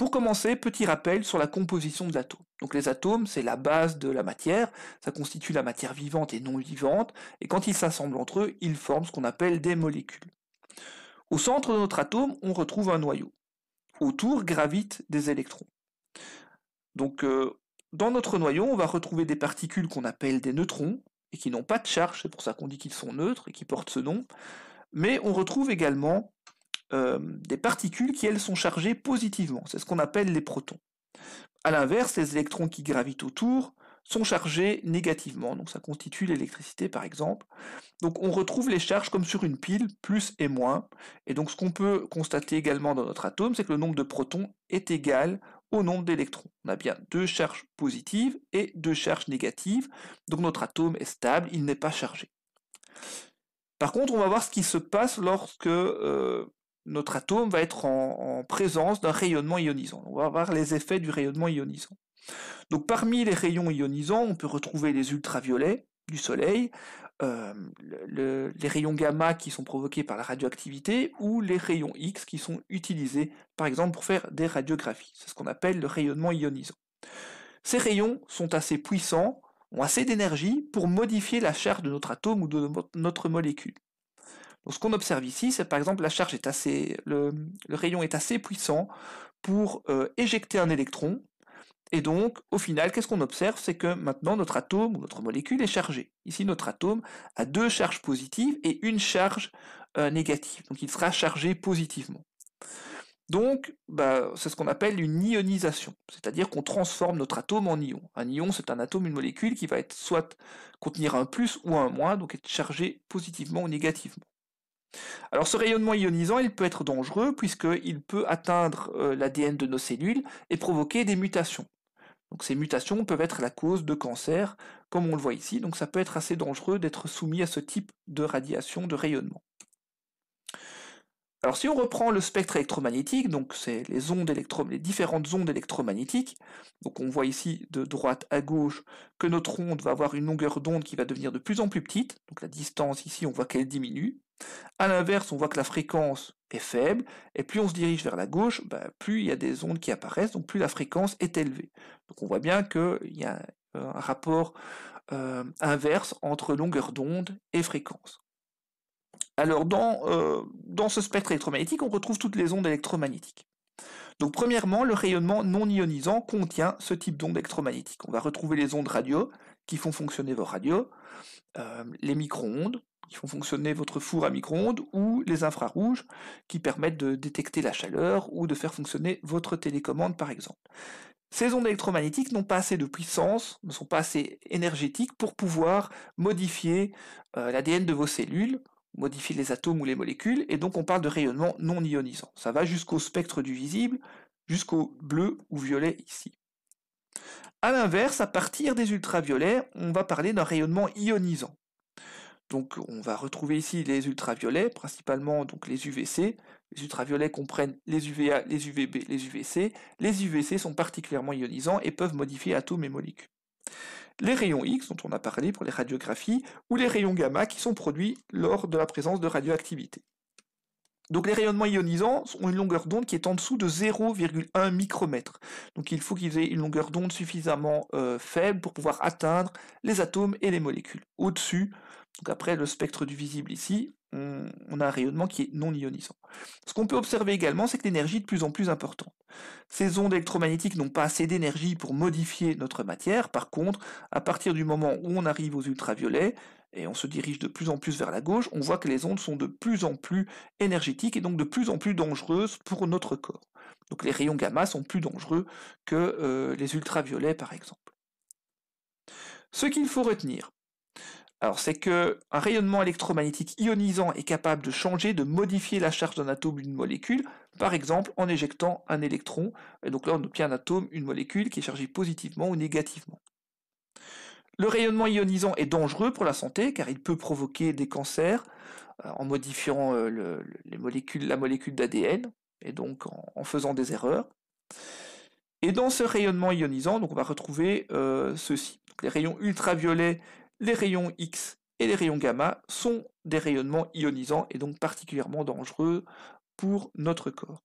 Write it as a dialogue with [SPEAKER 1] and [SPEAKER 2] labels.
[SPEAKER 1] Pour commencer, petit rappel sur la composition de l'atome. Donc les atomes, c'est la base de la matière, ça constitue la matière vivante et non vivante, et quand ils s'assemblent entre eux, ils forment ce qu'on appelle des molécules. Au centre de notre atome, on retrouve un noyau. Autour gravitent des électrons. Donc euh, dans notre noyau, on va retrouver des particules qu'on appelle des neutrons, et qui n'ont pas de charge, c'est pour ça qu'on dit qu'ils sont neutres et qui portent ce nom, mais on retrouve également euh, des particules qui, elles, sont chargées positivement. C'est ce qu'on appelle les protons. A l'inverse, les électrons qui gravitent autour sont chargés négativement, donc ça constitue l'électricité par exemple. Donc on retrouve les charges comme sur une pile, plus et moins. Et donc ce qu'on peut constater également dans notre atome, c'est que le nombre de protons est égal au nombre d'électrons. On a bien deux charges positives et deux charges négatives, donc notre atome est stable, il n'est pas chargé. Par contre, on va voir ce qui se passe lorsque euh, notre atome va être en, présence d'un rayonnement ionisant. On va avoir les effets du rayonnement ionisant. Donc parmi les rayons ionisants, on peut retrouver les ultraviolets du soleil, euh, les rayons gamma qui sont provoqués par la radioactivité ou les rayons X qui sont utilisés par exemple pour faire des radiographies. C'est ce qu'on appelle le rayonnement ionisant. Ces rayons sont assez puissants, ont assez d'énergie pour modifier la charge de notre atome ou de notre molécule ce qu'on observe ici, c'est par exemple la charge est assez, le, rayon est assez puissant pour euh, éjecter un électron. Et donc, au final, qu'est-ce qu'on observe C'est que maintenant notre atome ou notre molécule est chargée. Ici, notre atome a deux charges positives et une charge euh, négative. Donc il sera chargé positivement. Donc, bah, c'est ce qu'on appelle une ionisation, c'est-à-dire qu'on transforme notre atome en ion. Un ion, c'est un atome, une molécule qui va être soit contenir un plus ou un moins, donc être chargé positivement ou négativement. Alors ce rayonnement ionisant, il peut être dangereux puisqu'il peut atteindre euh, l'ADN de nos cellules et provoquer des mutations. Donc ces mutations peuvent être la cause de cancer, comme on le voit ici, donc ça peut être assez dangereux d'être soumis à ce type de radiation, de rayonnement si on reprend le spectre électromagnétique, donc c'est les ondes les différentes ondes électromagnétiques, donc on voit ici de droite à gauche que notre onde va avoir une longueur d'onde qui va devenir de plus en plus petite, donc la distance ici on voit qu'elle diminue. À l'inverse, on voit que la fréquence est faible, et plus on se dirige vers la gauche, bah, plus il y a des ondes qui apparaissent, donc plus la fréquence est élevée. Donc on voit bien qu'il y a euh, un rapport euh, inverse entre longueur d'onde et fréquence. Alors euh, dans, ce spectre électromagnétique, on retrouve toutes les ondes électromagnétiques. Donc premièrement, le rayonnement non ionisant contient ce type d'ondes électromagnétiques. On va retrouver les ondes radio qui font fonctionner vos radios, euh, les micro-ondes qui font fonctionner votre four à micro-ondes ou les infrarouges qui permettent de détecter la chaleur ou de faire fonctionner votre télécommande par exemple. Ces ondes électromagnétiques n'ont pas assez de puissance, ne sont pas assez énergétiques pour pouvoir modifier euh, l'ADN de vos cellules modifie les atomes ou les molécules, et donc on parle de rayonnement non ionisant. Ça va jusqu'au spectre du visible, jusqu'au bleu ou violet ici. A l'inverse, à partir des ultraviolets, on va parler d'un rayonnement ionisant. Donc on va retrouver ici les ultraviolets, principalement donc les UVC. Les ultraviolets comprennent les UVA, les UVB, les UVC. Les UVC sont particulièrement ionisants et peuvent modifier atomes et molécules les rayons X dont on a parlé pour les radiographies, ou les rayons gamma qui sont produits lors de la présence de radioactivité. Donc les rayonnements ionisants ont une longueur d'onde qui est en dessous de 0,1 micromètre. Donc il faut qu'ils aient une longueur d'onde suffisamment euh, faible pour pouvoir atteindre les atomes et les molécules. Au-dessus, donc après le spectre du visible ici, on, a un rayonnement qui est non ionisant. Ce qu'on peut observer également, c'est que l'énergie est de plus en plus importante. Ces ondes électromagnétiques n'ont pas assez d'énergie pour modifier notre matière. Par contre, à partir du moment où on arrive aux ultraviolets, et on se dirige de plus en plus vers la gauche, on voit que les ondes sont de plus en plus énergétiques et donc de plus en plus dangereuses pour notre corps. Donc les rayons gamma sont plus dangereux que euh, les ultraviolets par exemple. Ce qu'il faut retenir, alors c'est que un rayonnement électromagnétique ionisant est capable de changer, de modifier la charge d'un atome ou d'une molécule, par exemple en éjectant un électron. Et donc là on obtient un atome, une molécule qui est chargée positivement ou négativement. Le rayonnement ionisant est dangereux pour la santé car il peut provoquer des cancers euh, en modifiant euh, les molécules, la molécule d'ADN et donc en, faisant des erreurs. Et dans ce rayonnement ionisant, donc on va retrouver euh, ceci. les rayons ultraviolets les rayons X et les rayons gamma sont des rayonnements ionisants et donc particulièrement dangereux pour notre corps.